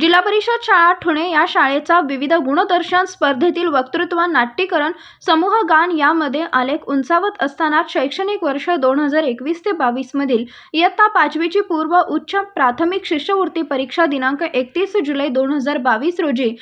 जिल्हा परिषद शाळा ठुणे या शाळेचा विविध गुणदर्शन स्पर्धेतील वक्तृत्व नाट्यकरण समूह गान यामध्ये आलेख उंचावत असताना शैक्षणिक वर्ष दोन हजार एकवीस ते बावीसमधील इयत्ता पाचवीची पूर्व उच्च प्राथमिक शिष्यवृत्ती परीक्षा दिनांक एकतीस जुलै दोन हजार बावीस रोजी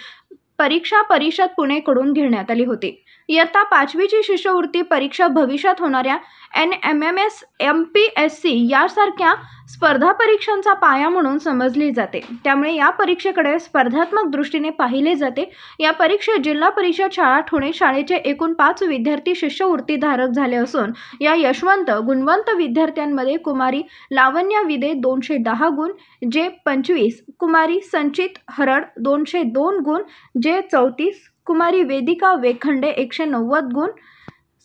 परीक्षा परिषद पुणेकडून घेण्यात आली होती इयत्ता पाचवीची शिष्यवृत्ती परीक्षा भविष्यात होणाऱ्या N M M S M P S C यासारख्या स्पर्धा परीक्षांचा पाया म्हणून समजली जाते त्यामुळे या परीक्षेकडे स्पर्धात्मक दृष्टीने पाहिले जाते या परीक्षेत जिल्हा परिषद शाळा ठुणे शाळेचे एकूण पाच विद्यार्थी शिष्यवृत्ती धारक झाले असून या यशवंत गुणवंत विद्यार्थ्यांमध्ये कुमारी लावण्या विदे दोनशे दहा गुण जे पंचवीस कुमारी संचित हरड दोनशे दोन गुण जे चौतीस कुमारी वेदिका वेखंडे एकशे नव्वद गुण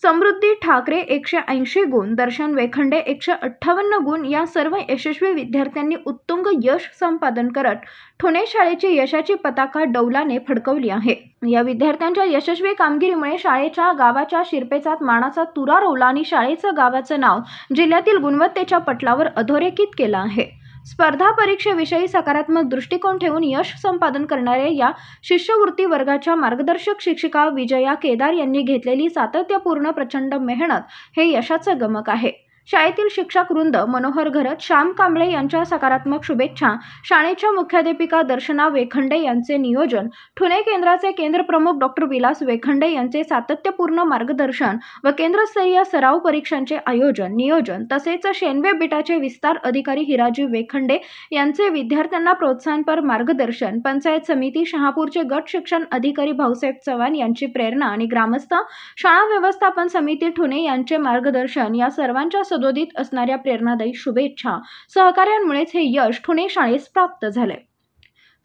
समृद्धी ठाकरे एकशे ऐंशी गुण दर्शन वेखंडे एकशे अठ्ठावन्न गुण या सर्व यशस्वी विद्यार्थ्यांनी उत्तुंग यश संपादन करत ठुणे शाळेची यशाची पताका डौलाने फडकवली आहे या विद्यार्थ्यांच्या यशस्वी कामगिरीमुळे शाळेच्या गावाच्या शिरपेचात मानाचा तुरा रोवला आणि शाळेचं गावाचं नाव जिल्ह्यातील गुणवत्तेच्या पटलावर अधोरेखित केलं आहे स्पर्धा परीक्षेविषयी सकारात्मक दृष्टिकोन ठेवून यश संपादन करणाऱ्या या शिष्यवृत्ती वर्गाच्या मार्गदर्शक शिक्षिका विजया केदार यांनी घेतलेली सातत्यपूर्ण प्रचंड मेहनत हे यशाचं गमक आहे शाळेतील शिक्षक वृंद मनोहर घरत श्याम कांबळे यांच्या सकारात्मक शुभेच्छा शाळेच्या मुख्याध्यापिका दर्शना वेखंडे यांचे नियोजन ठुणे केंद्राचे केंद्रप्रमुख डॉक्टर विलास वेखंडे यांचे सातत्यपूर्ण मार्गदर्शन व केंद्रस्तरीय सराव परीक्षांचे आयोजन नियोजन तसेच शेनवे बिटाचे विस्तार अधिकारी हिराजी वेखंडे यांचे विद्यार्थ्यांना प्रोत्साहनपर मार्गदर्शन पंचायत समिती शहापूरचे गट शिक्षण अधिकारी भाऊसाहेब चव्हाण यांची प्रेरणा आणि ग्रामस्थ शाळा व्यवस्थापन समिती ठुणे यांचे मार्गदर्शन या सर्वांच्या सदोदित असणाऱ्या प्रेरणादायी शुभेच्छा सहकार्यांमुळेच हे यश ठुणे शाळेस प्राप्त झाले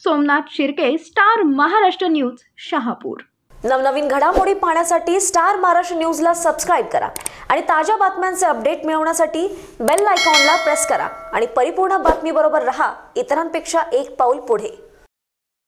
सोमनाथ शिर्के स्टार महाराष्ट्र न्यूज शहापूर नवनवीन घडामोडी पाहण्यासाठी स्टार महाराष्ट्र न्यूजला सबस्क्राईब करा आणि ताज्या बातम्यांचे अपडेट मिळवण्यासाठी बेल आयकॉनला प्रेस करा आणि परिपूर्ण बातमीबरोबर रहा इतरांपेक्षा एक पाऊल पुढे